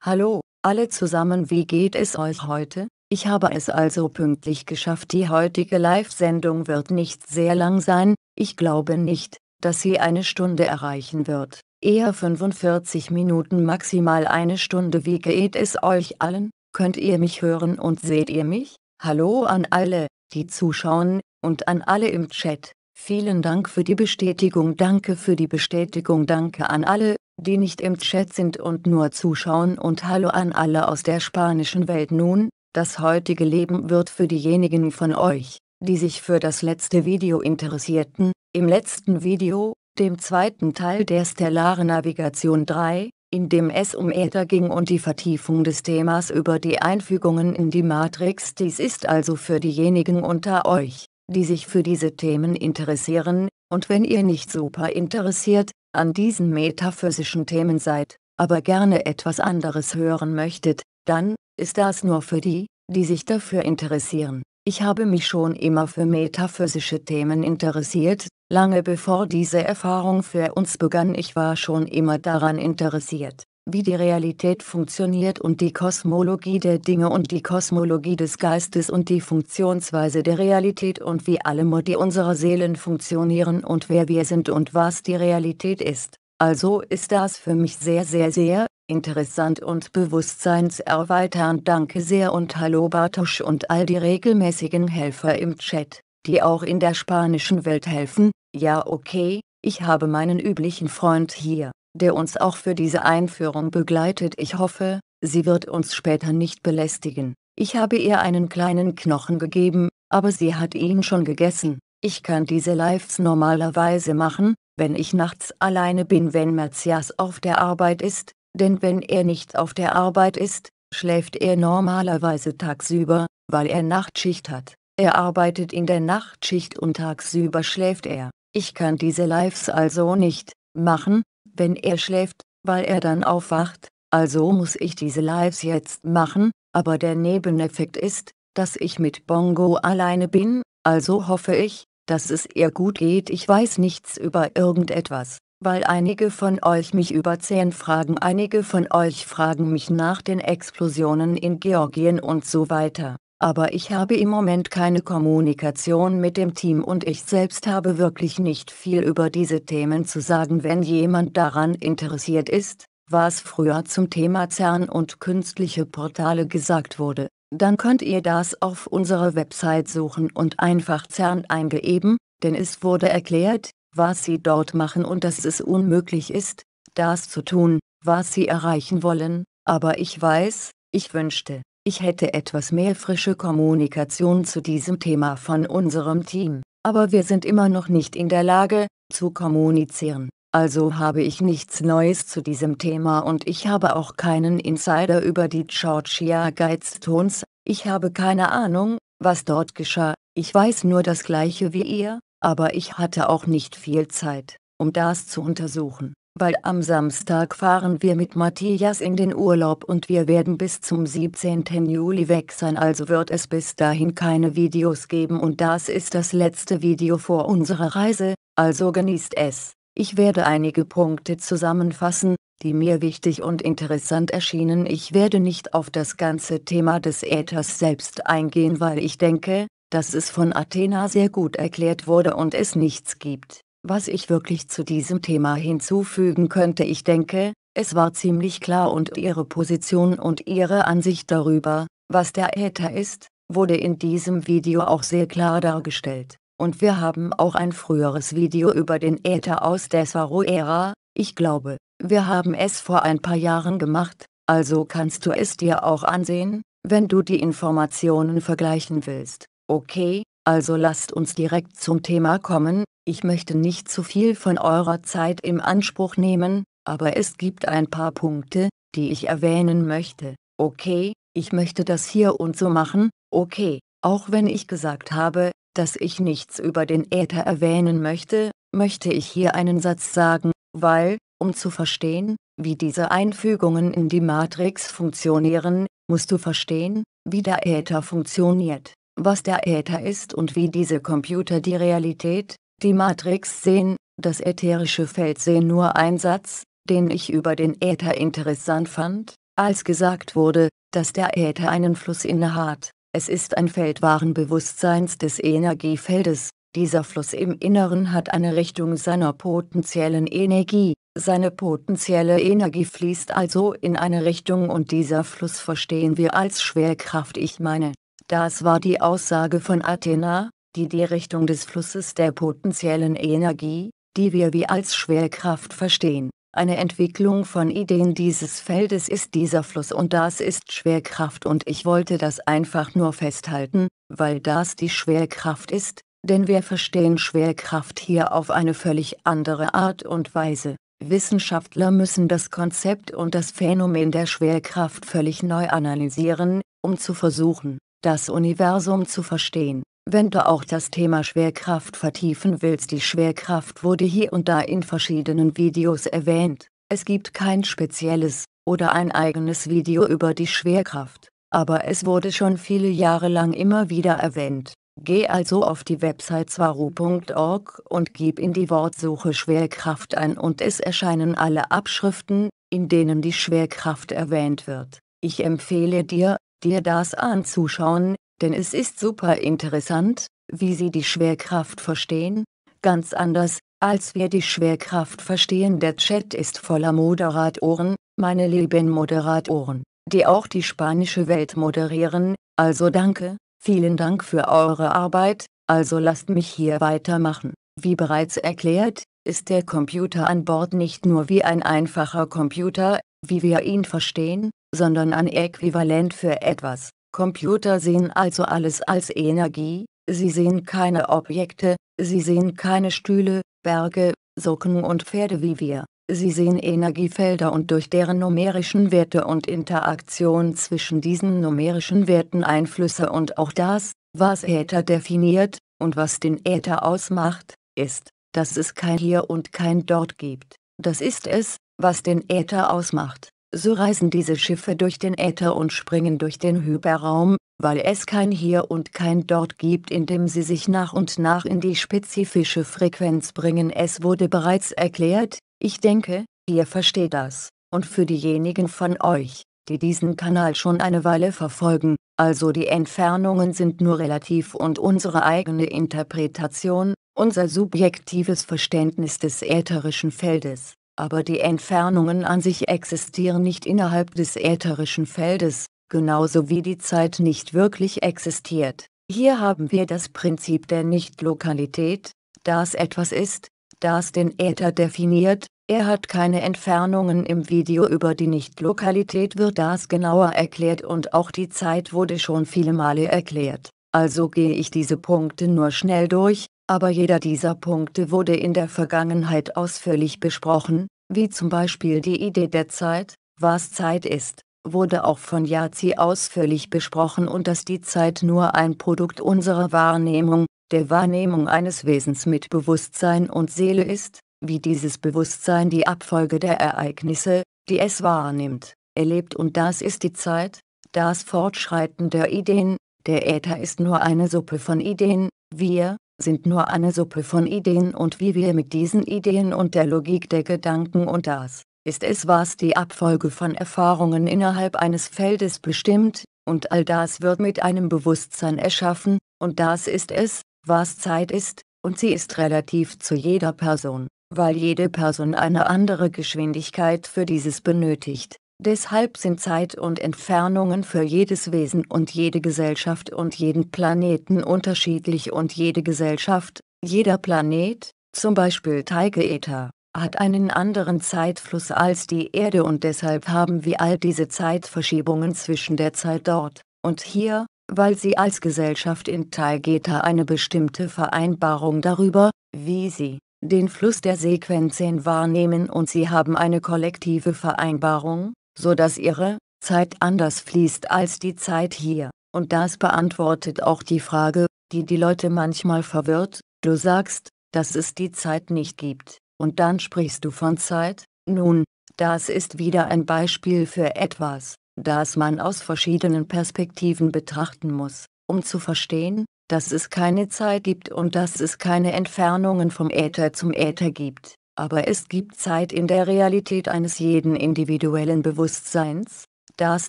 Hallo, alle zusammen, wie geht es euch heute? Ich habe es also pünktlich geschafft. Die heutige Live-Sendung wird nicht sehr lang sein, ich glaube nicht, dass sie eine Stunde erreichen wird. Eher 45 Minuten maximal eine Stunde. Wie geht es euch allen? Könnt ihr mich hören und seht ihr mich? Hallo an alle, die zuschauen, und an alle im Chat. Vielen Dank für die Bestätigung, danke für die Bestätigung, danke an alle, die nicht im Chat sind und nur zuschauen und Hallo an alle aus der spanischen Welt nun, das heutige Leben wird für diejenigen von euch, die sich für das letzte Video interessierten, im letzten Video, dem zweiten Teil der Stellaren Navigation 3, in dem es um Äther ging und die Vertiefung des Themas über die Einfügungen in die Matrix. Dies ist also für diejenigen unter euch, die sich für diese Themen interessieren, und wenn ihr nicht super interessiert, an diesen metaphysischen Themen seid, aber gerne etwas anderes hören möchtet, dann ist das nur für die, die sich dafür interessieren. Ich habe mich schon immer für metaphysische Themen interessiert, lange bevor diese Erfahrung für uns begann. Ich war schon immer daran interessiert wie die Realität funktioniert und die Kosmologie der Dinge und die Kosmologie des Geistes und die Funktionsweise der Realität und wie alle Modi unserer Seelen funktionieren und wer wir sind und was die Realität ist. Also ist das für mich sehr, sehr, sehr interessant und bewusstseinserweiternd. Danke sehr und hallo Bartosch und all die regelmäßigen Helfer im Chat, die auch in der spanischen Welt helfen. Ja, okay, ich habe meinen üblichen Freund hier der uns auch für diese Einführung begleitet. Ich hoffe, sie wird uns später nicht belästigen. Ich habe ihr einen kleinen Knochen gegeben, aber sie hat ihn schon gegessen. Ich kann diese Lives normalerweise machen, wenn ich nachts alleine bin, wenn Mercias auf der Arbeit ist, denn wenn er nicht auf der Arbeit ist, schläft er normalerweise tagsüber, weil er Nachtschicht hat. Er arbeitet in der Nachtschicht und tagsüber schläft er. Ich kann diese Lives also nicht machen, wenn er schläft, weil er dann aufwacht, also muss ich diese Lives jetzt machen, aber der Nebeneffekt ist, dass ich mit Bongo alleine bin, also hoffe ich, dass es ihr gut geht. Ich weiß nichts über irgendetwas, weil einige von euch mich über 10 fragen, einige von euch fragen mich nach den Explosionen in Georgien und so weiter aber ich habe im Moment keine Kommunikation mit dem Team und ich selbst habe wirklich nicht viel über diese Themen zu sagen. Wenn jemand daran interessiert ist, was früher zum Thema CERN und künstliche Portale gesagt wurde, dann könnt ihr das auf unserer Website suchen und einfach CERN eingeben, denn es wurde erklärt, was sie dort machen und dass es unmöglich ist, das zu tun, was sie erreichen wollen, aber ich weiß, ich wünschte, ich hätte etwas mehr frische Kommunikation zu diesem Thema von unserem Team, aber wir sind immer noch nicht in der Lage, zu kommunizieren. Also habe ich nichts Neues zu diesem Thema und ich habe auch keinen Insider über die Georgia Guidestones, ich habe keine Ahnung, was dort geschah, ich weiß nur das gleiche wie ihr, aber ich hatte auch nicht viel Zeit, um das zu untersuchen weil am Samstag fahren wir mit Matthias in den Urlaub und wir werden bis zum 17. Juli weg sein, also wird es bis dahin keine Videos geben und das ist das letzte Video vor unserer Reise, also genießt es. Ich werde einige Punkte zusammenfassen, die mir wichtig und interessant erschienen. Ich werde nicht auf das ganze Thema des Äthers selbst eingehen, weil ich denke, dass es von Athena sehr gut erklärt wurde und es nichts gibt, was ich wirklich zu diesem Thema hinzufügen könnte, ich denke, es war ziemlich klar und ihre Position und ihre Ansicht darüber, was der Äther ist, wurde in diesem Video auch sehr klar dargestellt. Und wir haben auch ein früheres Video über den Äther aus der saro ära ich glaube, wir haben es vor ein paar Jahren gemacht, also kannst du es dir auch ansehen, wenn du die Informationen vergleichen willst. Okay, also lasst uns direkt zum Thema kommen, ich möchte nicht zu viel von eurer Zeit im Anspruch nehmen, aber es gibt ein paar Punkte, die ich erwähnen möchte. Okay, ich möchte das hier und so machen, okay, auch wenn ich gesagt habe, dass ich nichts über den Äther erwähnen möchte, möchte ich hier einen Satz sagen, weil, um zu verstehen, wie diese Einfügungen in die Matrix funktionieren, musst du verstehen, wie der Äther funktioniert was der Äther ist und wie diese Computer die Realität, die Matrix sehen, das ätherische Feld sehen nur ein Satz, den ich über den Äther interessant fand, als gesagt wurde, dass der Äther einen Fluss innehat, es ist ein Feld wahren Bewusstseins des Energiefeldes, dieser Fluss im Inneren hat eine Richtung seiner potenziellen Energie, seine potenzielle Energie fließt also in eine Richtung und dieser Fluss verstehen wir als Schwerkraft ich meine, das war die Aussage von Athena, die die Richtung des Flusses der potenziellen Energie, die wir wie als Schwerkraft verstehen, eine Entwicklung von Ideen dieses Feldes ist dieser Fluss und das ist Schwerkraft und ich wollte das einfach nur festhalten, weil das die Schwerkraft ist, denn wir verstehen Schwerkraft hier auf eine völlig andere Art und Weise. Wissenschaftler müssen das Konzept und das Phänomen der Schwerkraft völlig neu analysieren, um zu versuchen, das Universum zu verstehen. Wenn du auch das Thema Schwerkraft vertiefen willst, die Schwerkraft wurde hier und da in verschiedenen Videos erwähnt. Es gibt kein spezielles oder ein eigenes Video über die Schwerkraft, aber es wurde schon viele Jahre lang immer wieder erwähnt. Geh also auf die Website swaru.org und gib in die Wortsuche Schwerkraft ein und es erscheinen alle Abschriften, in denen die Schwerkraft erwähnt wird. Ich empfehle dir, dir das anzuschauen, denn es ist super interessant, wie sie die Schwerkraft verstehen, ganz anders, als wir die Schwerkraft verstehen. Der Chat ist voller Moderatoren, meine lieben Moderatoren, die auch die spanische Welt moderieren, also danke, vielen Dank für eure Arbeit, also lasst mich hier weitermachen. Wie bereits erklärt, ist der Computer an Bord nicht nur wie ein einfacher Computer, wie wir ihn verstehen, sondern ein Äquivalent für etwas. Computer sehen also alles als Energie, sie sehen keine Objekte, sie sehen keine Stühle, Berge, Socken und Pferde wie wir, sie sehen Energiefelder und durch deren numerischen Werte und Interaktion zwischen diesen numerischen Werten Einflüsse und auch das, was Äther definiert, und was den Äther ausmacht, ist, dass es kein Hier und kein Dort gibt. Das ist es, was den Äther ausmacht, so reisen diese Schiffe durch den Äther und springen durch den Hyperraum, weil es kein Hier und kein Dort gibt, in dem sie sich nach und nach in die spezifische Frequenz bringen. Es wurde bereits erklärt, ich denke, ihr versteht das, und für diejenigen von euch, die diesen Kanal schon eine Weile verfolgen, also die Entfernungen sind nur relativ und unsere eigene Interpretation, unser subjektives Verständnis des ätherischen Feldes aber die Entfernungen an sich existieren nicht innerhalb des ätherischen Feldes, genauso wie die Zeit nicht wirklich existiert. Hier haben wir das Prinzip der Nichtlokalität, das etwas ist, das den Äther definiert, er hat keine Entfernungen im Video über die Nichtlokalität wird das genauer erklärt und auch die Zeit wurde schon viele Male erklärt, also gehe ich diese Punkte nur schnell durch, aber jeder dieser Punkte wurde in der Vergangenheit ausführlich besprochen, wie zum Beispiel die Idee der Zeit, was Zeit ist, wurde auch von Yazi ausführlich besprochen und dass die Zeit nur ein Produkt unserer Wahrnehmung, der Wahrnehmung eines Wesens mit Bewusstsein und Seele ist, wie dieses Bewusstsein die Abfolge der Ereignisse, die es wahrnimmt, erlebt und das ist die Zeit, das Fortschreiten der Ideen, der Äther ist nur eine Suppe von Ideen, wir, sind nur eine Suppe von Ideen und wie wir mit diesen Ideen und der Logik der Gedanken und das, ist es was die Abfolge von Erfahrungen innerhalb eines Feldes bestimmt, und all das wird mit einem Bewusstsein erschaffen, und das ist es, was Zeit ist, und sie ist relativ zu jeder Person, weil jede Person eine andere Geschwindigkeit für dieses benötigt. Deshalb sind Zeit und Entfernungen für jedes Wesen und jede Gesellschaft und jeden Planeten unterschiedlich und jede Gesellschaft, jeder Planet, zum Beispiel Taigeeta, hat einen anderen Zeitfluss als die Erde und deshalb haben wir all diese Zeitverschiebungen zwischen der Zeit dort und hier, weil sie als Gesellschaft in Taigeta eine bestimmte Vereinbarung darüber, wie sie den Fluss der Sequenzen wahrnehmen und sie haben eine kollektive Vereinbarung, so dass ihre Zeit anders fließt als die Zeit hier, und das beantwortet auch die Frage, die die Leute manchmal verwirrt, du sagst, dass es die Zeit nicht gibt, und dann sprichst du von Zeit, nun, das ist wieder ein Beispiel für etwas, das man aus verschiedenen Perspektiven betrachten muss, um zu verstehen, dass es keine Zeit gibt und dass es keine Entfernungen vom Äther zum Äther gibt aber es gibt Zeit in der Realität eines jeden individuellen Bewusstseins, das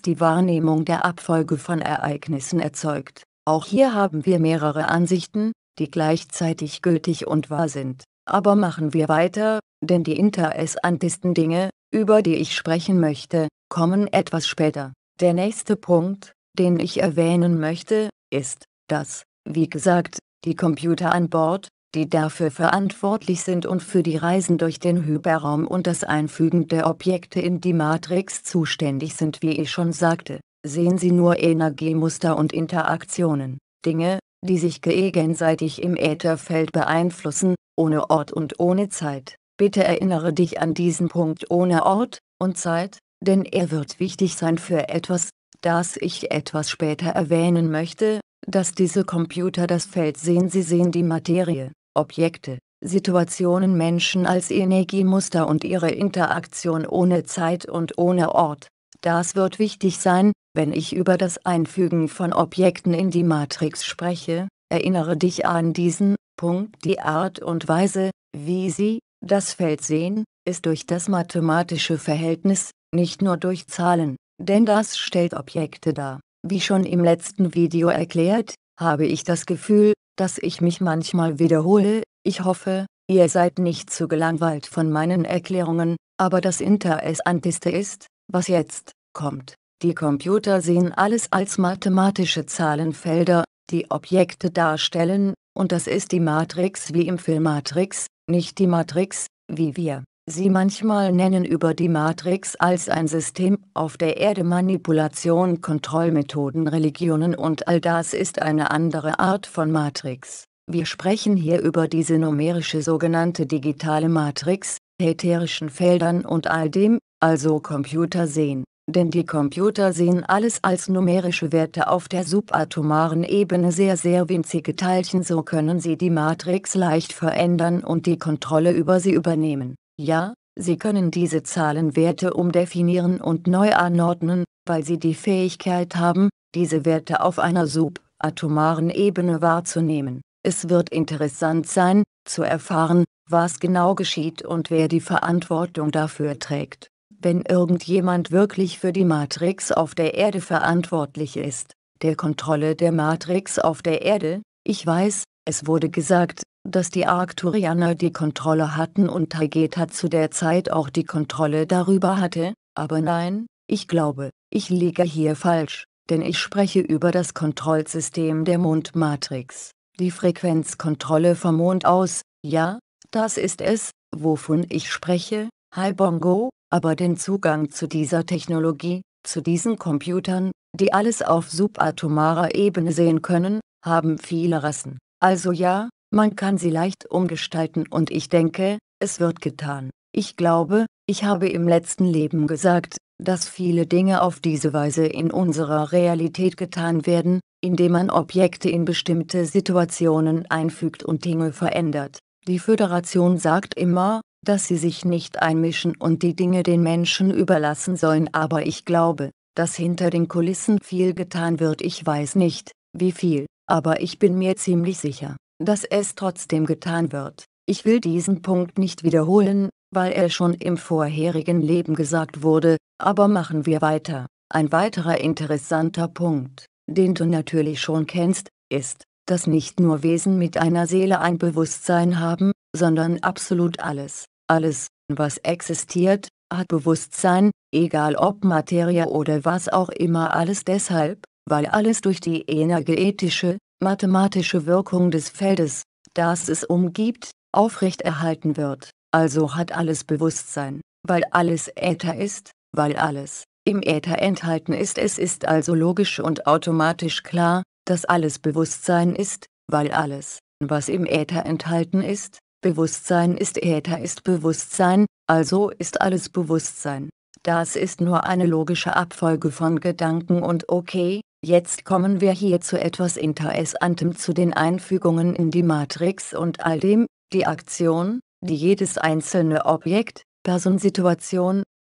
die Wahrnehmung der Abfolge von Ereignissen erzeugt. Auch hier haben wir mehrere Ansichten, die gleichzeitig gültig und wahr sind. Aber machen wir weiter, denn die interessantesten Dinge, über die ich sprechen möchte, kommen etwas später. Der nächste Punkt, den ich erwähnen möchte, ist, dass, wie gesagt, die Computer an Bord die dafür verantwortlich sind und für die Reisen durch den Hyperraum und das Einfügen der Objekte in die Matrix zuständig sind, wie ich schon sagte, sehen Sie nur Energiemuster und Interaktionen, Dinge, die sich gegenseitig im Ätherfeld beeinflussen, ohne Ort und ohne Zeit. Bitte erinnere dich an diesen Punkt ohne Ort und Zeit, denn er wird wichtig sein für etwas, das ich etwas später erwähnen möchte, dass diese Computer das Feld sehen, sie sehen die Materie, Objekte, Situationen Menschen als Energiemuster und ihre Interaktion ohne Zeit und ohne Ort. Das wird wichtig sein, wenn ich über das Einfügen von Objekten in die Matrix spreche, erinnere dich an diesen Punkt. Die Art und Weise, wie sie das Feld sehen, ist durch das mathematische Verhältnis, nicht nur durch Zahlen, denn das stellt Objekte dar. Wie schon im letzten Video erklärt, habe ich das Gefühl, dass ich mich manchmal wiederhole, ich hoffe, ihr seid nicht zu gelangweilt von meinen Erklärungen, aber das Interessanteste ist, was jetzt kommt. Die Computer sehen alles als mathematische Zahlenfelder, die Objekte darstellen, und das ist die Matrix wie im Film Matrix, nicht die Matrix, wie wir sie manchmal nennen über die Matrix als ein System auf der Erde Manipulation, Kontrollmethoden, Religionen und all das ist eine andere Art von Matrix. Wir sprechen hier über diese numerische sogenannte digitale Matrix, ätherischen Feldern und all dem, also Computer sehen, denn die Computer sehen alles als numerische Werte auf der subatomaren Ebene sehr sehr winzige Teilchen so können sie die Matrix leicht verändern und die Kontrolle über sie übernehmen. Ja, Sie können diese Zahlenwerte umdefinieren und neu anordnen, weil Sie die Fähigkeit haben, diese Werte auf einer subatomaren Ebene wahrzunehmen. Es wird interessant sein, zu erfahren, was genau geschieht und wer die Verantwortung dafür trägt, wenn irgendjemand wirklich für die Matrix auf der Erde verantwortlich ist, der Kontrolle der Matrix auf der Erde, ich weiß, es wurde gesagt, dass die Arkturianer die Kontrolle hatten und Taigeta zu der Zeit auch die Kontrolle darüber hatte, aber nein, ich glaube, ich liege hier falsch, denn ich spreche über das Kontrollsystem der Mondmatrix, die Frequenzkontrolle vom Mond aus, ja, das ist es, wovon ich spreche, Hi Bongo, aber den Zugang zu dieser Technologie, zu diesen Computern, die alles auf subatomarer Ebene sehen können, haben viele Rassen. Also ja, man kann sie leicht umgestalten und ich denke, es wird getan. Ich glaube, ich habe im letzten Leben gesagt, dass viele Dinge auf diese Weise in unserer Realität getan werden, indem man Objekte in bestimmte Situationen einfügt und Dinge verändert. Die Föderation sagt immer, dass sie sich nicht einmischen und die Dinge den Menschen überlassen sollen, aber ich glaube, dass hinter den Kulissen viel getan wird. Ich weiß nicht, wie viel, aber ich bin mir ziemlich sicher, dass es trotzdem getan wird. Ich will diesen Punkt nicht wiederholen, weil er schon im vorherigen Leben gesagt wurde, aber machen wir weiter. Ein weiterer interessanter Punkt, den du natürlich schon kennst, ist, dass nicht nur Wesen mit einer Seele ein Bewusstsein haben, sondern absolut alles. Alles, was existiert, hat Bewusstsein, egal ob Materie oder was auch immer alles deshalb, weil alles durch die energetische, mathematische Wirkung des Feldes, das es umgibt, aufrechterhalten wird. Also hat alles Bewusstsein, weil alles Äther ist, weil alles im Äther enthalten ist. Es ist also logisch und automatisch klar, dass alles Bewusstsein ist, weil alles, was im Äther enthalten ist, Bewusstsein ist Äther ist Bewusstsein, also ist alles Bewusstsein. Das ist nur eine logische Abfolge von Gedanken und okay, Jetzt kommen wir hier zu etwas Interessantem zu den Einfügungen in die Matrix und all dem, die Aktion, die jedes einzelne Objekt, Person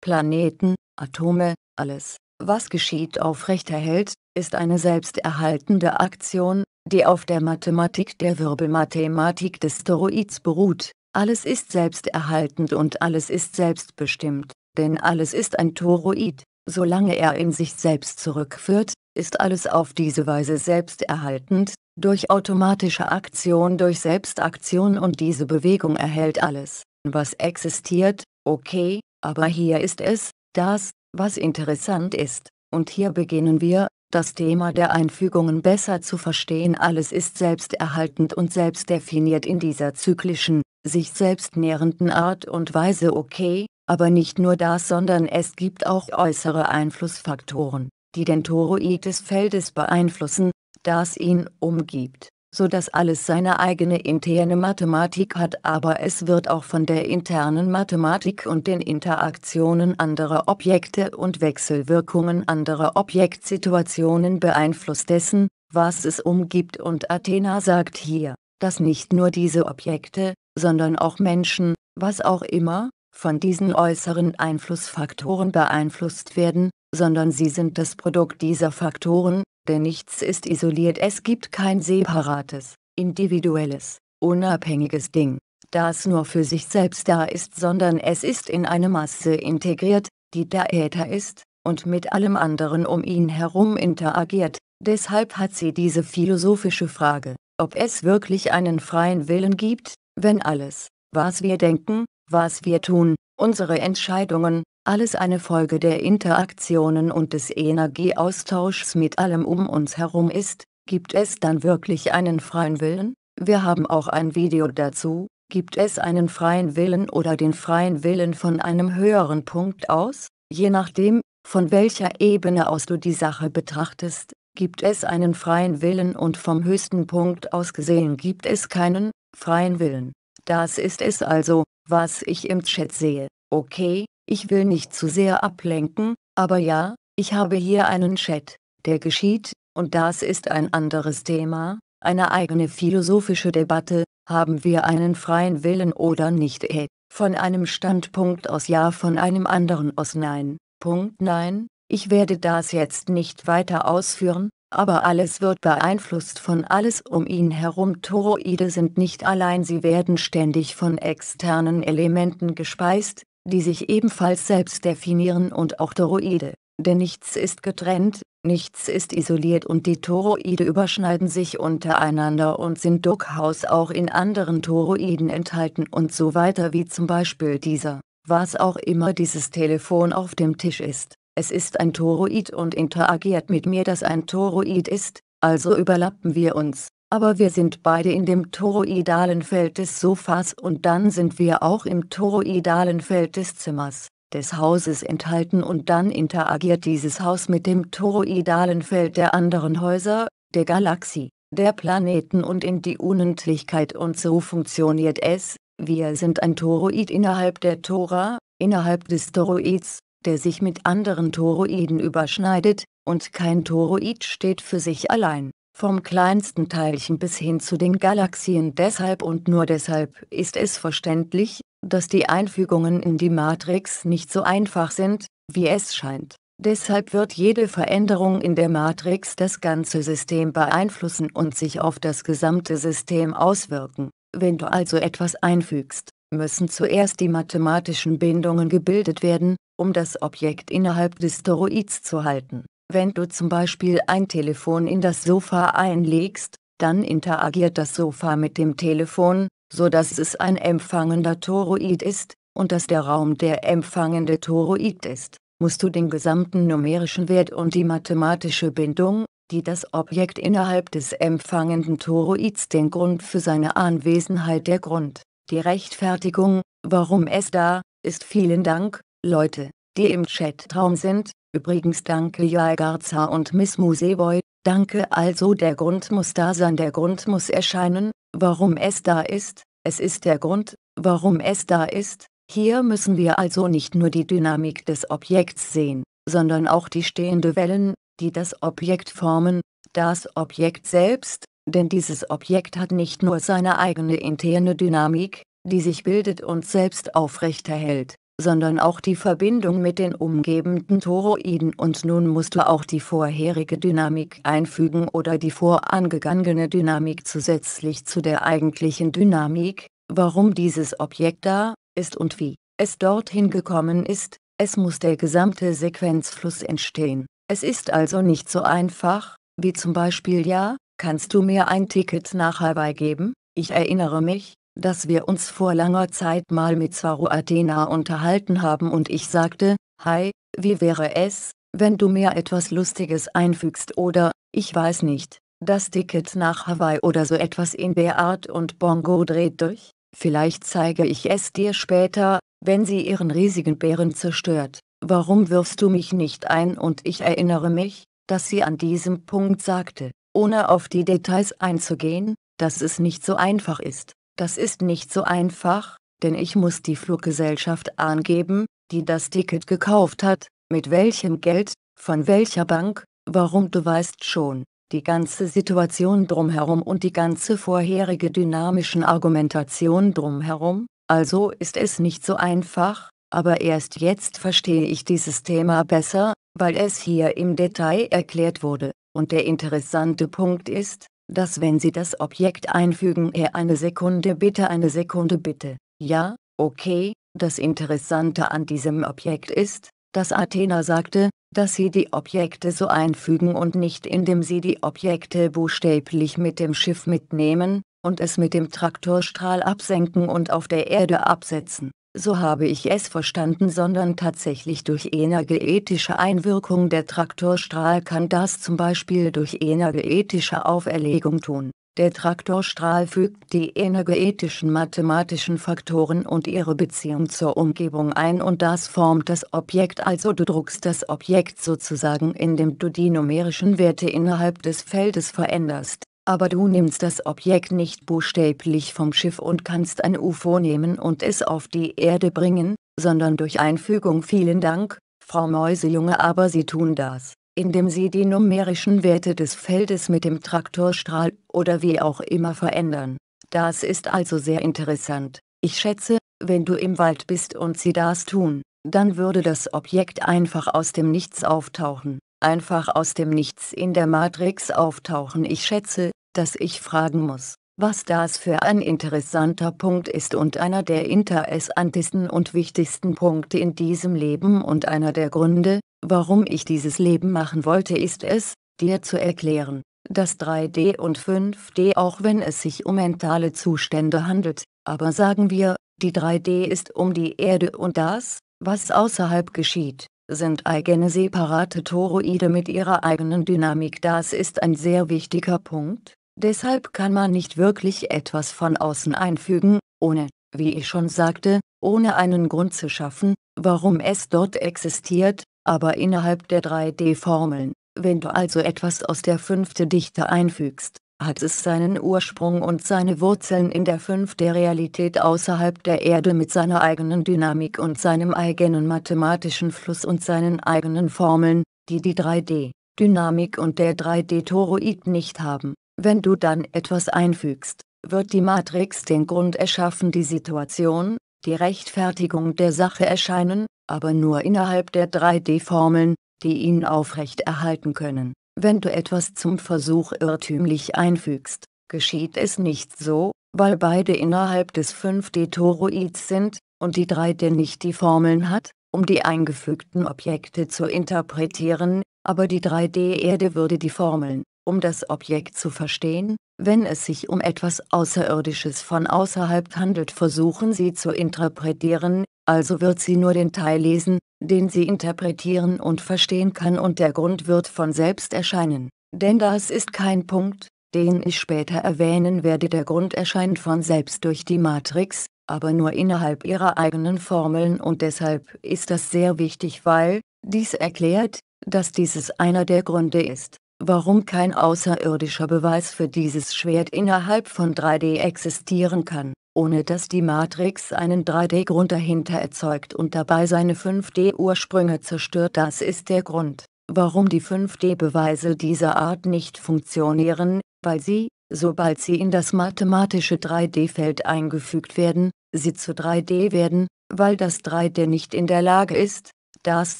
Planeten, Atome, alles, was geschieht aufrechterhält, ist eine selbsterhaltende Aktion, die auf der Mathematik der Wirbelmathematik des Steroids beruht. Alles ist selbsterhaltend und alles ist selbstbestimmt, denn alles ist ein Toroid, solange er in sich selbst zurückführt, ist alles auf diese Weise selbsterhaltend, durch automatische Aktion durch Selbstaktion und diese Bewegung erhält alles, was existiert, okay, aber hier ist es, das, was interessant ist, und hier beginnen wir, das Thema der Einfügungen besser zu verstehen. Alles ist selbsterhaltend und selbstdefiniert in dieser zyklischen, sich selbst nährenden Art und Weise okay, aber nicht nur das, sondern es gibt auch äußere Einflussfaktoren, die den Toroid des Feldes beeinflussen, das ihn umgibt, so dass alles seine eigene interne Mathematik hat, aber es wird auch von der internen Mathematik und den Interaktionen anderer Objekte und Wechselwirkungen anderer Objektsituationen beeinflusst dessen, was es umgibt und Athena sagt hier, dass nicht nur diese Objekte, sondern auch Menschen, was auch immer, von diesen äußeren Einflussfaktoren beeinflusst werden, sondern sie sind das Produkt dieser Faktoren, denn nichts ist isoliert, es gibt kein separates, individuelles, unabhängiges Ding, das nur für sich selbst da ist, sondern es ist in eine Masse integriert, die der Äther ist, und mit allem anderen um ihn herum interagiert, deshalb hat sie diese philosophische Frage, ob es wirklich einen freien Willen gibt, wenn alles, was wir denken, was wir tun, unsere Entscheidungen, alles eine Folge der Interaktionen und des Energieaustauschs mit allem um uns herum ist, gibt es dann wirklich einen freien Willen? Wir haben auch ein Video dazu, gibt es einen freien Willen oder den freien Willen von einem höheren Punkt aus, je nachdem, von welcher Ebene aus du die Sache betrachtest, gibt es einen freien Willen und vom höchsten Punkt aus gesehen gibt es keinen freien Willen. Das ist es also, was ich im Chat sehe. Okay, ich will nicht zu sehr ablenken, aber ja, ich habe hier einen Chat, der geschieht, und das ist ein anderes Thema, eine eigene philosophische Debatte, haben wir einen freien Willen oder nicht äh, von einem Standpunkt aus ja, von einem anderen aus nein, Punkt nein, ich werde das jetzt nicht weiter ausführen, aber alles wird beeinflusst von alles um ihn herum. Toroide sind nicht allein, sie werden ständig von externen Elementen gespeist, die sich ebenfalls selbst definieren und auch Toroide, denn nichts ist getrennt, nichts ist isoliert und die Toroide überschneiden sich untereinander und sind durchaus auch in anderen Toroiden enthalten und so weiter wie zum Beispiel dieser, was auch immer dieses Telefon auf dem Tisch ist es ist ein Toroid und interagiert mit mir, das ein Toroid ist, also überlappen wir uns, aber wir sind beide in dem toroidalen Feld des Sofas und dann sind wir auch im toroidalen Feld des Zimmers, des Hauses enthalten und dann interagiert dieses Haus mit dem toroidalen Feld der anderen Häuser, der Galaxie, der Planeten und in die Unendlichkeit und so funktioniert es, wir sind ein Toroid innerhalb der Tora, innerhalb des Toroids, der sich mit anderen Toroiden überschneidet, und kein Toroid steht für sich allein, vom kleinsten Teilchen bis hin zu den Galaxien deshalb und nur deshalb ist es verständlich, dass die Einfügungen in die Matrix nicht so einfach sind, wie es scheint. Deshalb wird jede Veränderung in der Matrix das ganze System beeinflussen und sich auf das gesamte System auswirken. Wenn du also etwas einfügst, müssen zuerst die mathematischen Bindungen gebildet werden, um das Objekt innerhalb des Toroids zu halten. Wenn du zum Beispiel ein Telefon in das Sofa einlegst, dann interagiert das Sofa mit dem Telefon, so dass es ein empfangender Toroid ist, und dass der Raum der empfangende Toroid ist, musst du den gesamten numerischen Wert und die mathematische Bindung, die das Objekt innerhalb des empfangenden Toroids den Grund für seine Anwesenheit der Grund die Rechtfertigung, warum es da ist vielen Dank, Leute, die im Chat-Traum sind, übrigens danke Jai Garza und Miss Museboy, danke also der Grund muss da sein der Grund muss erscheinen, warum es da ist, es ist der Grund, warum es da ist, hier müssen wir also nicht nur die Dynamik des Objekts sehen, sondern auch die stehende Wellen, die das Objekt formen, das Objekt selbst, denn dieses Objekt hat nicht nur seine eigene interne Dynamik, die sich bildet und selbst aufrechterhält, sondern auch die Verbindung mit den umgebenden Toroiden und nun musst du auch die vorherige Dynamik einfügen oder die vorangegangene Dynamik zusätzlich zu der eigentlichen Dynamik, warum dieses Objekt da ist und wie es dorthin gekommen ist, es muss der gesamte Sequenzfluss entstehen. Es ist also nicht so einfach, wie zum Beispiel ja, Kannst du mir ein Ticket nach Hawaii geben? Ich erinnere mich, dass wir uns vor langer Zeit mal mit Saru Athena unterhalten haben und ich sagte, Hi, wie wäre es, wenn du mir etwas Lustiges einfügst oder, ich weiß nicht, das Ticket nach Hawaii oder so etwas in der Art und Bongo dreht durch, vielleicht zeige ich es dir später, wenn sie ihren riesigen Bären zerstört, warum wirfst du mich nicht ein und ich erinnere mich, dass sie an diesem Punkt sagte, ohne auf die Details einzugehen, dass es nicht so einfach ist. Das ist nicht so einfach, denn ich muss die Fluggesellschaft angeben, die das Ticket gekauft hat, mit welchem Geld, von welcher Bank, warum du weißt schon, die ganze Situation drumherum und die ganze vorherige dynamischen Argumentation drumherum, also ist es nicht so einfach, aber erst jetzt verstehe ich dieses Thema besser, weil es hier im Detail erklärt wurde. Und der interessante Punkt ist, dass wenn Sie das Objekt einfügen, er eine Sekunde bitte, eine Sekunde bitte, ja, okay, das Interessante an diesem Objekt ist, dass Athena sagte, dass sie die Objekte so einfügen und nicht indem sie die Objekte buchstäblich mit dem Schiff mitnehmen, und es mit dem Traktorstrahl absenken und auf der Erde absetzen so habe ich es verstanden, sondern tatsächlich durch energetische Einwirkung der Traktorstrahl kann das zum Beispiel durch energetische Auferlegung tun. Der Traktorstrahl fügt die energetischen mathematischen Faktoren und ihre Beziehung zur Umgebung ein und das formt das Objekt also du druckst das Objekt sozusagen indem du die numerischen Werte innerhalb des Feldes veränderst aber du nimmst das Objekt nicht buchstäblich vom Schiff und kannst ein UFO nehmen und es auf die Erde bringen, sondern durch Einfügung vielen Dank, Frau Mäusejunge aber sie tun das, indem sie die numerischen Werte des Feldes mit dem Traktorstrahl oder wie auch immer verändern. Das ist also sehr interessant. Ich schätze, wenn du im Wald bist und sie das tun, dann würde das Objekt einfach aus dem Nichts auftauchen einfach aus dem Nichts in der Matrix auftauchen. Ich schätze, dass ich fragen muss, was das für ein interessanter Punkt ist und einer der interessantesten und wichtigsten Punkte in diesem Leben und einer der Gründe, warum ich dieses Leben machen wollte ist es, dir zu erklären, dass 3D und 5D auch wenn es sich um mentale Zustände handelt, aber sagen wir, die 3D ist um die Erde und das, was außerhalb geschieht, sind eigene separate Toroide mit ihrer eigenen Dynamik. Das ist ein sehr wichtiger Punkt, deshalb kann man nicht wirklich etwas von außen einfügen, ohne, wie ich schon sagte, ohne einen Grund zu schaffen, warum es dort existiert, aber innerhalb der 3D-Formeln, wenn du also etwas aus der fünften Dichte einfügst, hat es seinen Ursprung und seine Wurzeln in der Fünf der Realität außerhalb der Erde mit seiner eigenen Dynamik und seinem eigenen mathematischen Fluss und seinen eigenen Formeln, die die 3D-Dynamik und der 3D-Toroid nicht haben. Wenn du dann etwas einfügst, wird die Matrix den Grund erschaffen, die Situation, die Rechtfertigung der Sache erscheinen, aber nur innerhalb der 3D-Formeln, die ihn aufrecht erhalten können. Wenn du etwas zum Versuch irrtümlich einfügst, geschieht es nicht so, weil beide innerhalb des 5D-Toroids sind, und die 3D nicht die Formeln hat, um die eingefügten Objekte zu interpretieren, aber die 3D-Erde würde die Formeln um das Objekt zu verstehen, wenn es sich um etwas Außerirdisches von außerhalb handelt, versuchen sie zu interpretieren, also wird sie nur den Teil lesen, den sie interpretieren und verstehen kann und der Grund wird von selbst erscheinen, denn das ist kein Punkt, den ich später erwähnen werde. Der Grund erscheint von selbst durch die Matrix, aber nur innerhalb ihrer eigenen Formeln und deshalb ist das sehr wichtig, weil, dies erklärt, dass dieses einer der Gründe ist, warum kein außerirdischer Beweis für dieses Schwert innerhalb von 3D existieren kann, ohne dass die Matrix einen 3D-Grund dahinter erzeugt und dabei seine 5D-Ursprünge zerstört. Das ist der Grund, warum die 5D-Beweise dieser Art nicht funktionieren, weil sie, sobald sie in das mathematische 3D-Feld eingefügt werden, sie zu 3D werden, weil das 3D nicht in der Lage ist, das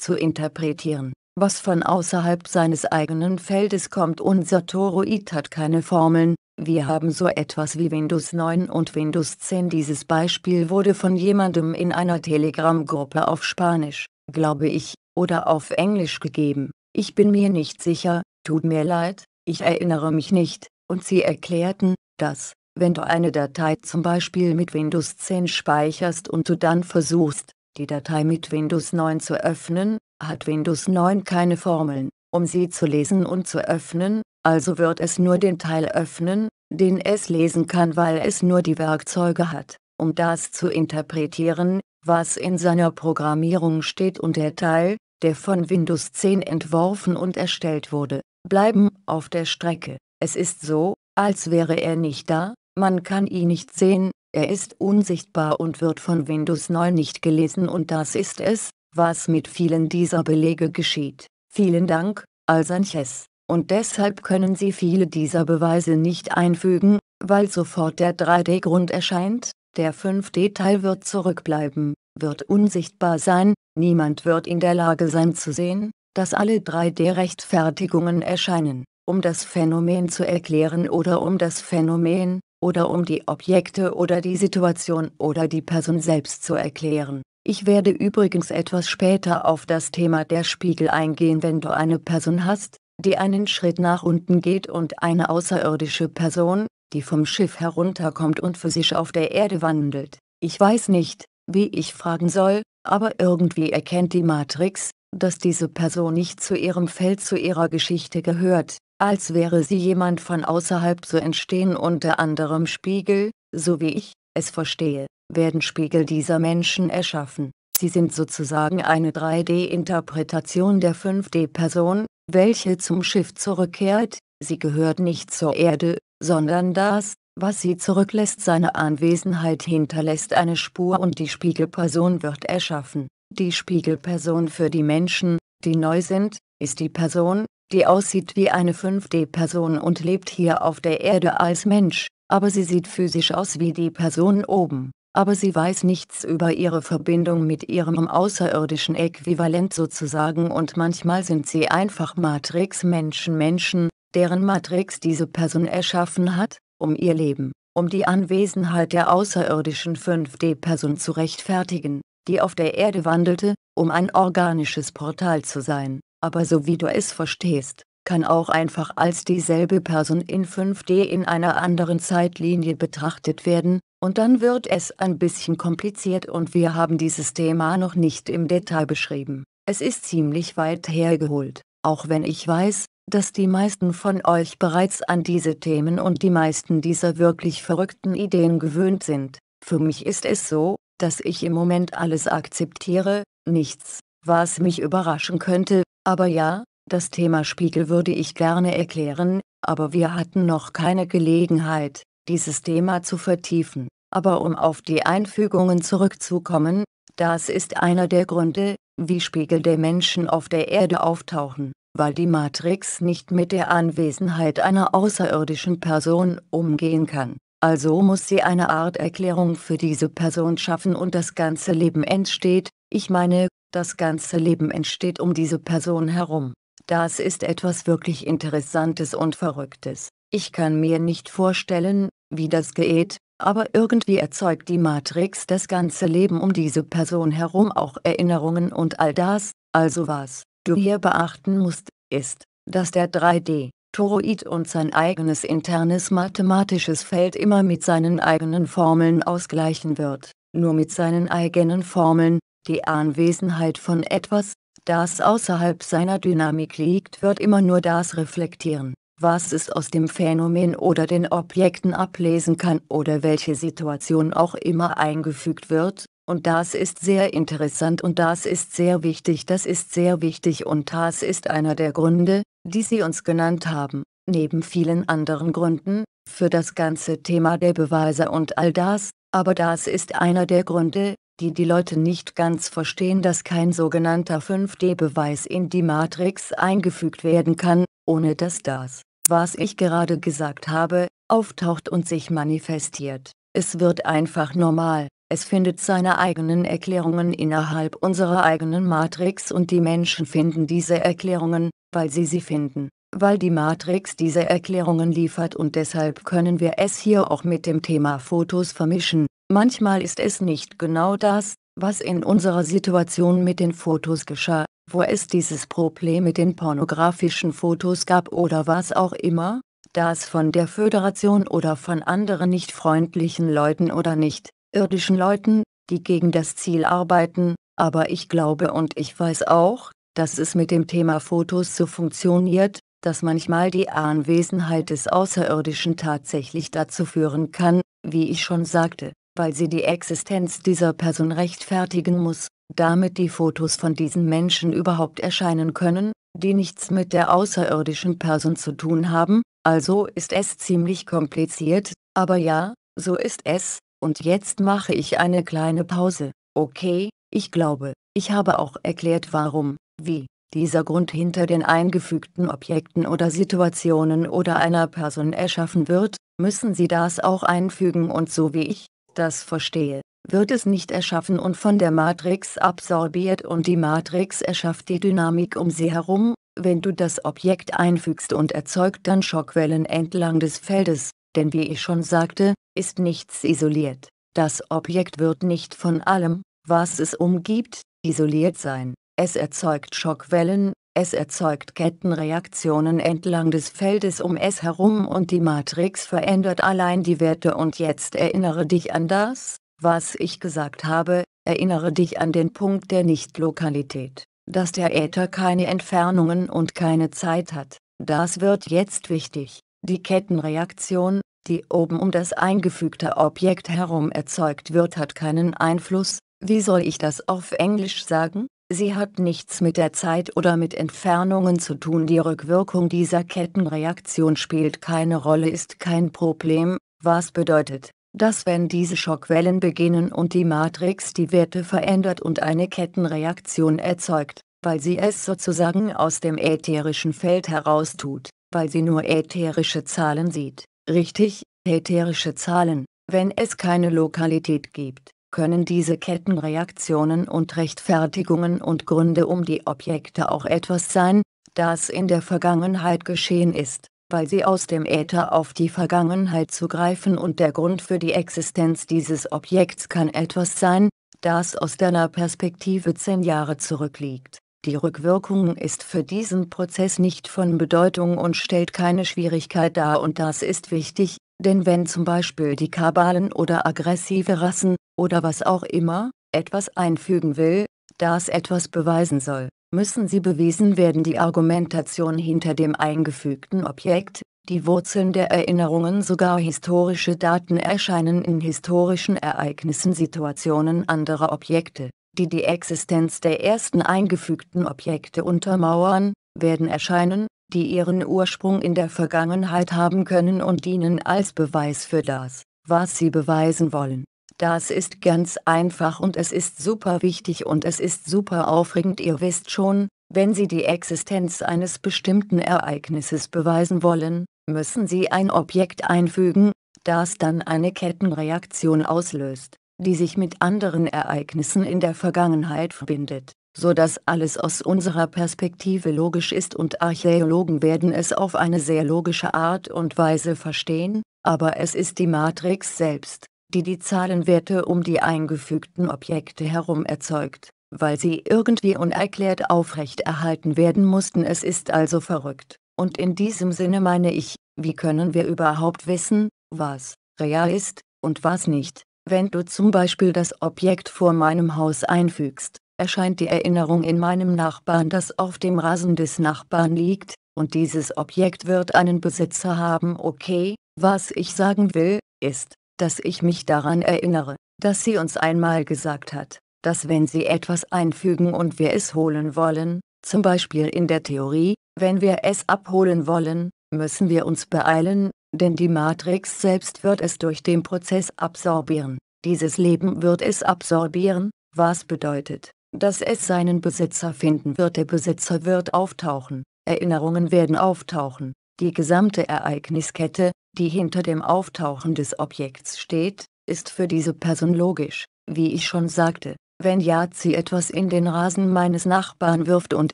zu interpretieren was von außerhalb seines eigenen Feldes kommt. Unser Toroid hat keine Formeln, wir haben so etwas wie Windows 9 und Windows 10. Dieses Beispiel wurde von jemandem in einer Telegram-Gruppe auf Spanisch, glaube ich, oder auf Englisch gegeben. Ich bin mir nicht sicher, tut mir leid, ich erinnere mich nicht, und sie erklärten, dass, wenn du eine Datei zum Beispiel mit Windows 10 speicherst und du dann versuchst, die Datei mit Windows 9 zu öffnen, hat Windows 9 keine Formeln, um sie zu lesen und zu öffnen, also wird es nur den Teil öffnen, den es lesen kann, weil es nur die Werkzeuge hat, um das zu interpretieren, was in seiner Programmierung steht und der Teil, der von Windows 10 entworfen und erstellt wurde, bleiben auf der Strecke. Es ist so, als wäre er nicht da, man kann ihn nicht sehen, er ist unsichtbar und wird von Windows 9 nicht gelesen und das ist es, was mit vielen dieser Belege geschieht. Vielen Dank, Al Sanchez, und deshalb können Sie viele dieser Beweise nicht einfügen, weil sofort der 3D-Grund erscheint, der 5D-Teil wird zurückbleiben, wird unsichtbar sein, niemand wird in der Lage sein zu sehen, dass alle 3D-Rechtfertigungen erscheinen, um das Phänomen zu erklären oder um das Phänomen, oder um die Objekte oder die Situation oder die Person selbst zu erklären. Ich werde übrigens etwas später auf das Thema der Spiegel eingehen, wenn du eine Person hast, die einen Schritt nach unten geht und eine außerirdische Person, die vom Schiff herunterkommt und für sich auf der Erde wandelt. Ich weiß nicht, wie ich fragen soll, aber irgendwie erkennt die Matrix, dass diese Person nicht zu ihrem Feld, zu ihrer Geschichte gehört, als wäre sie jemand von außerhalb zu entstehen unter anderem Spiegel, so wie ich es verstehe werden Spiegel dieser Menschen erschaffen. Sie sind sozusagen eine 3D-Interpretation der 5D-Person, welche zum Schiff zurückkehrt, sie gehört nicht zur Erde, sondern das, was sie zurücklässt, seine Anwesenheit hinterlässt eine Spur und die Spiegelperson wird erschaffen. Die Spiegelperson für die Menschen, die neu sind, ist die Person, die aussieht wie eine 5D-Person und lebt hier auf der Erde als Mensch, aber sie sieht physisch aus wie die Person oben aber sie weiß nichts über ihre Verbindung mit ihrem außerirdischen Äquivalent sozusagen und manchmal sind sie einfach Matrix-Menschen Menschen, deren Matrix diese Person erschaffen hat, um ihr Leben, um die Anwesenheit der außerirdischen 5D-Person zu rechtfertigen, die auf der Erde wandelte, um ein organisches Portal zu sein, aber so wie du es verstehst, kann auch einfach als dieselbe Person in 5D in einer anderen Zeitlinie betrachtet werden, und dann wird es ein bisschen kompliziert und wir haben dieses Thema noch nicht im Detail beschrieben. Es ist ziemlich weit hergeholt, auch wenn ich weiß, dass die meisten von euch bereits an diese Themen und die meisten dieser wirklich verrückten Ideen gewöhnt sind. Für mich ist es so, dass ich im Moment alles akzeptiere, nichts, was mich überraschen könnte, aber ja, das Thema Spiegel würde ich gerne erklären, aber wir hatten noch keine Gelegenheit, dieses Thema zu vertiefen. Aber um auf die Einfügungen zurückzukommen, das ist einer der Gründe, wie Spiegel der Menschen auf der Erde auftauchen, weil die Matrix nicht mit der Anwesenheit einer außerirdischen Person umgehen kann. Also muss sie eine Art Erklärung für diese Person schaffen und das ganze Leben entsteht, ich meine, das ganze Leben entsteht um diese Person herum. Das ist etwas wirklich Interessantes und Verrücktes. Ich kann mir nicht vorstellen, wie das geht, aber irgendwie erzeugt die Matrix das ganze Leben um diese Person herum auch Erinnerungen und all das, also was du hier beachten musst, ist, dass der 3D Toroid und sein eigenes internes mathematisches Feld immer mit seinen eigenen Formeln ausgleichen wird, nur mit seinen eigenen Formeln, die Anwesenheit von etwas, das außerhalb seiner Dynamik liegt, wird immer nur das reflektieren, was es aus dem Phänomen oder den Objekten ablesen kann oder welche Situation auch immer eingefügt wird, und das ist sehr interessant und das ist sehr wichtig, das ist sehr wichtig und das ist einer der Gründe, die Sie uns genannt haben, neben vielen anderen Gründen, für das ganze Thema der Beweise und all das, aber das ist einer der Gründe, die die Leute nicht ganz verstehen, dass kein sogenannter 5D-Beweis in die Matrix eingefügt werden kann, ohne dass das was ich gerade gesagt habe, auftaucht und sich manifestiert. Es wird einfach normal, es findet seine eigenen Erklärungen innerhalb unserer eigenen Matrix und die Menschen finden diese Erklärungen, weil sie sie finden, weil die Matrix diese Erklärungen liefert und deshalb können wir es hier auch mit dem Thema Fotos vermischen. Manchmal ist es nicht genau das, was in unserer Situation mit den Fotos geschah, wo es dieses Problem mit den pornografischen Fotos gab oder was auch immer, das von der Föderation oder von anderen nicht freundlichen Leuten oder nicht irdischen Leuten, die gegen das Ziel arbeiten, aber ich glaube und ich weiß auch, dass es mit dem Thema Fotos so funktioniert, dass manchmal die Anwesenheit des Außerirdischen tatsächlich dazu führen kann, wie ich schon sagte, weil sie die Existenz dieser Person rechtfertigen muss, damit die Fotos von diesen Menschen überhaupt erscheinen können, die nichts mit der außerirdischen Person zu tun haben, also ist es ziemlich kompliziert, aber ja, so ist es, und jetzt mache ich eine kleine Pause, okay, ich glaube, ich habe auch erklärt warum, wie, dieser Grund hinter den eingefügten Objekten oder Situationen oder einer Person erschaffen wird, müssen Sie das auch einfügen und so wie ich, das verstehe, wird es nicht erschaffen und von der Matrix absorbiert und die Matrix erschafft die Dynamik um sie herum, wenn du das Objekt einfügst und erzeugt dann Schockwellen entlang des Feldes, denn wie ich schon sagte, ist nichts isoliert. Das Objekt wird nicht von allem, was es umgibt, isoliert sein. Es erzeugt Schockwellen, es erzeugt Kettenreaktionen entlang des Feldes um es herum und die Matrix verändert allein die Werte und jetzt erinnere dich an das, was ich gesagt habe, erinnere dich an den Punkt der Nichtlokalität, dass der Äther keine Entfernungen und keine Zeit hat, das wird jetzt wichtig, die Kettenreaktion, die oben um das eingefügte Objekt herum erzeugt wird hat keinen Einfluss, wie soll ich das auf Englisch sagen? Sie hat nichts mit der Zeit oder mit Entfernungen zu tun. Die Rückwirkung dieser Kettenreaktion spielt keine Rolle, ist kein Problem, was bedeutet, dass wenn diese Schockwellen beginnen und die Matrix die Werte verändert und eine Kettenreaktion erzeugt, weil sie es sozusagen aus dem ätherischen Feld heraus tut, weil sie nur ätherische Zahlen sieht, richtig, ätherische Zahlen, wenn es keine Lokalität gibt, können diese Kettenreaktionen und Rechtfertigungen und Gründe um die Objekte auch etwas sein, das in der Vergangenheit geschehen ist weil sie aus dem Äther auf die Vergangenheit zugreifen und der Grund für die Existenz dieses Objekts kann etwas sein, das aus deiner Perspektive zehn Jahre zurückliegt. Die Rückwirkung ist für diesen Prozess nicht von Bedeutung und stellt keine Schwierigkeit dar und das ist wichtig, denn wenn zum Beispiel die Kabalen oder aggressive Rassen, oder was auch immer, etwas einfügen will, das etwas beweisen soll, müssen sie bewiesen werden die Argumentation hinter dem eingefügten Objekt, die Wurzeln der Erinnerungen sogar historische Daten erscheinen in historischen Ereignissen Situationen anderer Objekte, die die Existenz der ersten eingefügten Objekte untermauern, werden erscheinen, die ihren Ursprung in der Vergangenheit haben können und dienen als Beweis für das, was sie beweisen wollen. Das ist ganz einfach und es ist super wichtig und es ist super aufregend. Ihr wisst schon, wenn Sie die Existenz eines bestimmten Ereignisses beweisen wollen, müssen Sie ein Objekt einfügen, das dann eine Kettenreaktion auslöst, die sich mit anderen Ereignissen in der Vergangenheit verbindet so dass alles aus unserer Perspektive logisch ist und Archäologen werden es auf eine sehr logische Art und Weise verstehen, aber es ist die Matrix selbst, die die Zahlenwerte um die eingefügten Objekte herum erzeugt, weil sie irgendwie unerklärt aufrechterhalten werden mussten. Es ist also verrückt, und in diesem Sinne meine ich, wie können wir überhaupt wissen, was real ist und was nicht? Wenn du zum Beispiel das Objekt vor meinem Haus einfügst, erscheint die Erinnerung in meinem Nachbarn, das auf dem Rasen des Nachbarn liegt, und dieses Objekt wird einen Besitzer haben. Okay, was ich sagen will, ist, dass ich mich daran erinnere, dass sie uns einmal gesagt hat, dass wenn sie etwas einfügen und wir es holen wollen, zum Beispiel in der Theorie, wenn wir es abholen wollen, müssen wir uns beeilen, denn die Matrix selbst wird es durch den Prozess absorbieren, dieses Leben wird es absorbieren, was bedeutet, dass es seinen Besitzer finden wird, der Besitzer wird auftauchen, Erinnerungen werden auftauchen, die gesamte Ereigniskette, die hinter dem Auftauchen des Objekts steht, ist für diese Person logisch, wie ich schon sagte. Wenn Yazi etwas in den Rasen meines Nachbarn wirft und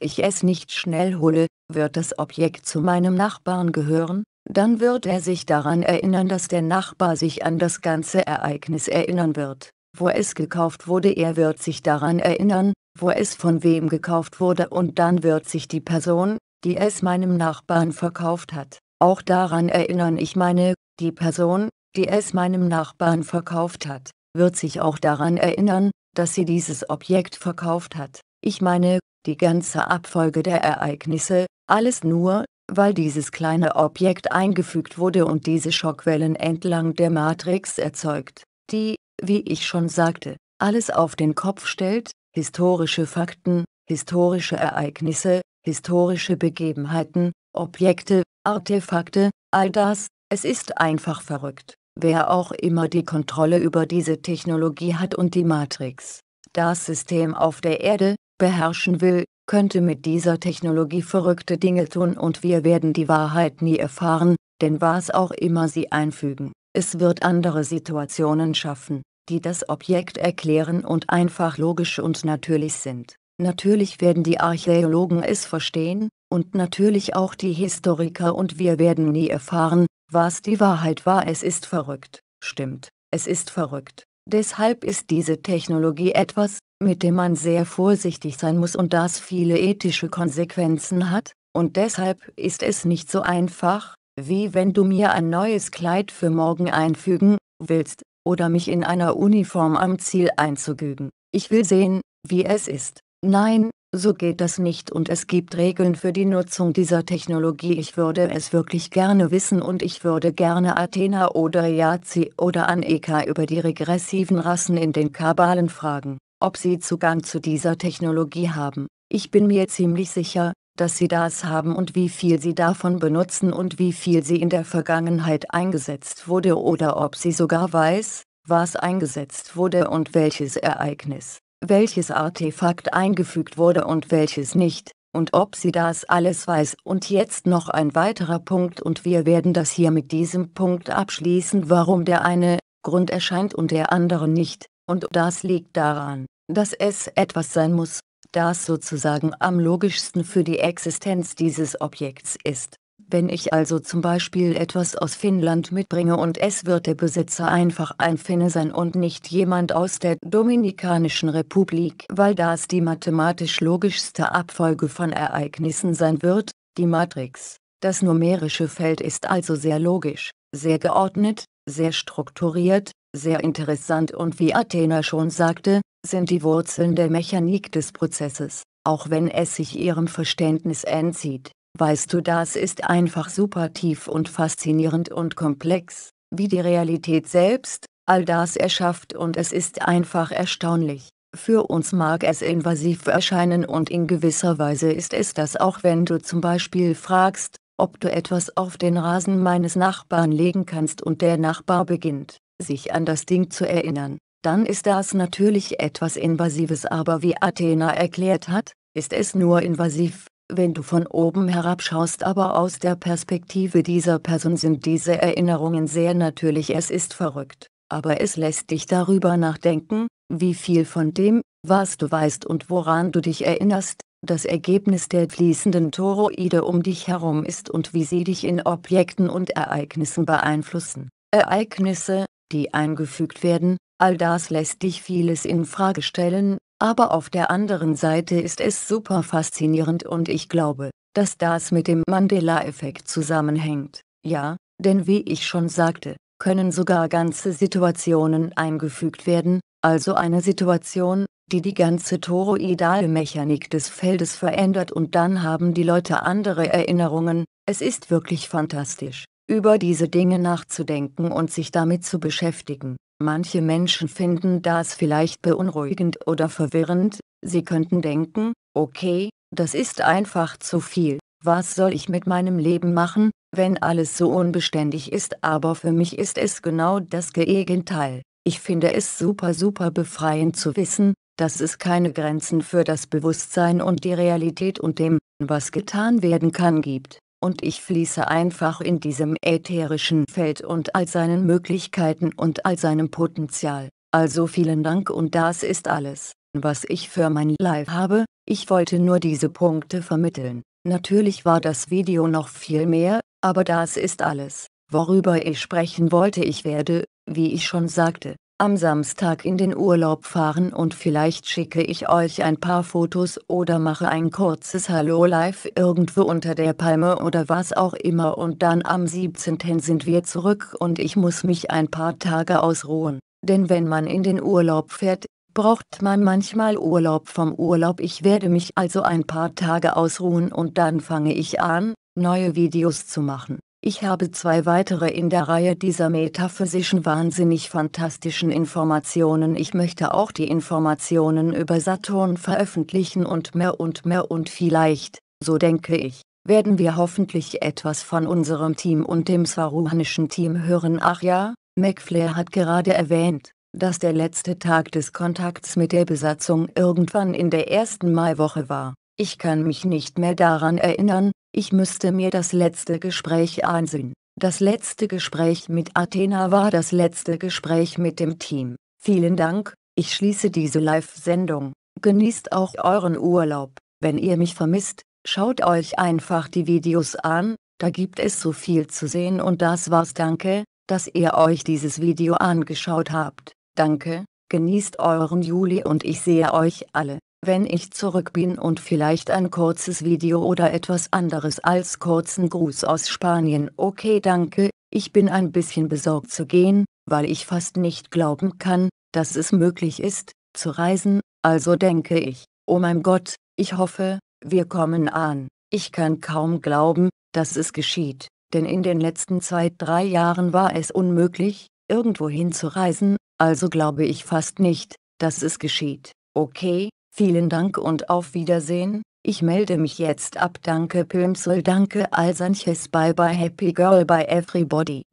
ich es nicht schnell hole, wird das Objekt zu meinem Nachbarn gehören, dann wird er sich daran erinnern, dass der Nachbar sich an das ganze Ereignis erinnern wird, wo es gekauft wurde, er wird sich daran erinnern, wo es von wem gekauft wurde und dann wird sich die Person, die es meinem Nachbarn verkauft hat, auch daran erinnern. Ich meine, die Person, die es meinem Nachbarn verkauft hat, wird sich auch daran erinnern, dass sie dieses Objekt verkauft hat. Ich meine, die ganze Abfolge der Ereignisse, alles nur, weil dieses kleine Objekt eingefügt wurde und diese Schockwellen entlang der Matrix erzeugt, die, wie ich schon sagte, alles auf den Kopf stellt, historische Fakten, historische Ereignisse, historische Begebenheiten, Objekte, Artefakte, all das, es ist einfach verrückt, wer auch immer die Kontrolle über diese Technologie hat und die Matrix, das System auf der Erde, beherrschen will, könnte mit dieser Technologie verrückte Dinge tun und wir werden die Wahrheit nie erfahren, denn was auch immer sie einfügen, es wird andere Situationen schaffen, die das Objekt erklären und einfach logisch und natürlich sind. Natürlich werden die Archäologen es verstehen, und natürlich auch die Historiker und wir werden nie erfahren, was die Wahrheit war. Es ist verrückt, stimmt, es ist verrückt. Deshalb ist diese Technologie etwas, mit dem man sehr vorsichtig sein muss und das viele ethische Konsequenzen hat, und deshalb ist es nicht so einfach, wie wenn du mir ein neues Kleid für morgen einfügen willst, oder mich in einer Uniform am Ziel einzugügen. Ich will sehen, wie es ist. Nein, so geht das nicht und es gibt Regeln für die Nutzung dieser Technologie. Ich würde es wirklich gerne wissen und ich würde gerne Athena oder Yazi oder Aneka über die regressiven Rassen in den Kabalen fragen, ob sie Zugang zu dieser Technologie haben. Ich bin mir ziemlich sicher, dass sie das haben und wie viel sie davon benutzen und wie viel sie in der Vergangenheit eingesetzt wurde oder ob sie sogar weiß, was eingesetzt wurde und welches Ereignis welches Artefakt eingefügt wurde und welches nicht, und ob sie das alles weiß. Und jetzt noch ein weiterer Punkt und wir werden das hier mit diesem Punkt abschließen, warum der eine Grund erscheint und der andere nicht, und das liegt daran, dass es etwas sein muss, das sozusagen am logischsten für die Existenz dieses Objekts ist. Wenn ich also zum Beispiel etwas aus Finnland mitbringe und es wird der Besitzer einfach ein Finne sein und nicht jemand aus der Dominikanischen Republik, weil das die mathematisch logischste Abfolge von Ereignissen sein wird, die Matrix. Das numerische Feld ist also sehr logisch, sehr geordnet, sehr strukturiert, sehr interessant und wie Athena schon sagte, sind die Wurzeln der Mechanik des Prozesses, auch wenn es sich ihrem Verständnis entzieht. Weißt du, das ist einfach super tief und faszinierend und komplex, wie die Realität selbst all das erschafft und es ist einfach erstaunlich. Für uns mag es invasiv erscheinen und in gewisser Weise ist es das auch wenn du zum Beispiel fragst, ob du etwas auf den Rasen meines Nachbarn legen kannst und der Nachbar beginnt, sich an das Ding zu erinnern, dann ist das natürlich etwas Invasives aber wie Athena erklärt hat, ist es nur invasiv, wenn du von oben herab schaust, aber aus der Perspektive dieser Person sind diese Erinnerungen sehr natürlich. Es ist verrückt, aber es lässt dich darüber nachdenken, wie viel von dem, was du weißt und woran du dich erinnerst, das Ergebnis der fließenden Toroide um dich herum ist und wie sie dich in Objekten und Ereignissen beeinflussen. Ereignisse, die eingefügt werden, all das lässt dich vieles in Frage stellen, aber auf der anderen Seite ist es super faszinierend und ich glaube, dass das mit dem Mandela-Effekt zusammenhängt, ja, denn wie ich schon sagte, können sogar ganze Situationen eingefügt werden, also eine Situation, die die ganze toroidale Mechanik des Feldes verändert und dann haben die Leute andere Erinnerungen, es ist wirklich fantastisch, über diese Dinge nachzudenken und sich damit zu beschäftigen. Manche Menschen finden das vielleicht beunruhigend oder verwirrend, sie könnten denken, okay, das ist einfach zu viel, was soll ich mit meinem Leben machen, wenn alles so unbeständig ist, aber für mich ist es genau das Gegenteil. Ich finde es super super befreiend zu wissen, dass es keine Grenzen für das Bewusstsein und die Realität und dem, was getan werden kann gibt und ich fließe einfach in diesem ätherischen Feld und all seinen Möglichkeiten und all seinem Potenzial. Also vielen Dank und das ist alles, was ich für mein Live habe, ich wollte nur diese Punkte vermitteln. Natürlich war das Video noch viel mehr, aber das ist alles, worüber ich sprechen wollte. Ich werde, wie ich schon sagte, am Samstag in den Urlaub fahren und vielleicht schicke ich euch ein paar Fotos oder mache ein kurzes Hallo live irgendwo unter der Palme oder was auch immer und dann am 17. sind wir zurück und ich muss mich ein paar Tage ausruhen, denn wenn man in den Urlaub fährt, braucht man manchmal Urlaub vom Urlaub. Ich werde mich also ein paar Tage ausruhen und dann fange ich an, neue Videos zu machen. Ich habe zwei weitere in der Reihe dieser metaphysischen wahnsinnig fantastischen Informationen. Ich möchte auch die Informationen über Saturn veröffentlichen und mehr und mehr und vielleicht, so denke ich, werden wir hoffentlich etwas von unserem Team und dem swaruhanischen Team hören. Ach ja, McFlair hat gerade erwähnt, dass der letzte Tag des Kontakts mit der Besatzung irgendwann in der ersten Maiwoche war. Ich kann mich nicht mehr daran erinnern, ich müsste mir das letzte Gespräch ansehen. Das letzte Gespräch mit Athena war das letzte Gespräch mit dem Team. Vielen Dank, ich schließe diese Live-Sendung. Genießt auch euren Urlaub. Wenn ihr mich vermisst, schaut euch einfach die Videos an, da gibt es so viel zu sehen und das war's. Danke, dass ihr euch dieses Video angeschaut habt. Danke, genießt euren Juli und ich sehe euch alle wenn ich zurück bin und vielleicht ein kurzes Video oder etwas anderes als kurzen Gruß aus Spanien. Okay danke, ich bin ein bisschen besorgt zu gehen, weil ich fast nicht glauben kann, dass es möglich ist, zu reisen, also denke ich, oh mein Gott, ich hoffe, wir kommen an. Ich kann kaum glauben, dass es geschieht, denn in den letzten zwei, drei Jahren war es unmöglich, irgendwohin zu reisen, also glaube ich fast nicht, dass es geschieht. Okay, Vielen Dank und auf Wiedersehen, ich melde mich jetzt ab danke Pömsel danke Al Sanchez bye bye happy girl bye everybody.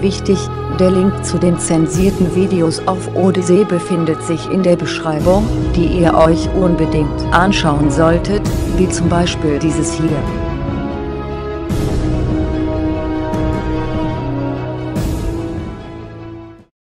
Wichtig, der Link zu den zensierten Videos auf Odyssee befindet sich in der Beschreibung, die ihr euch unbedingt anschauen solltet, wie zum Beispiel dieses hier.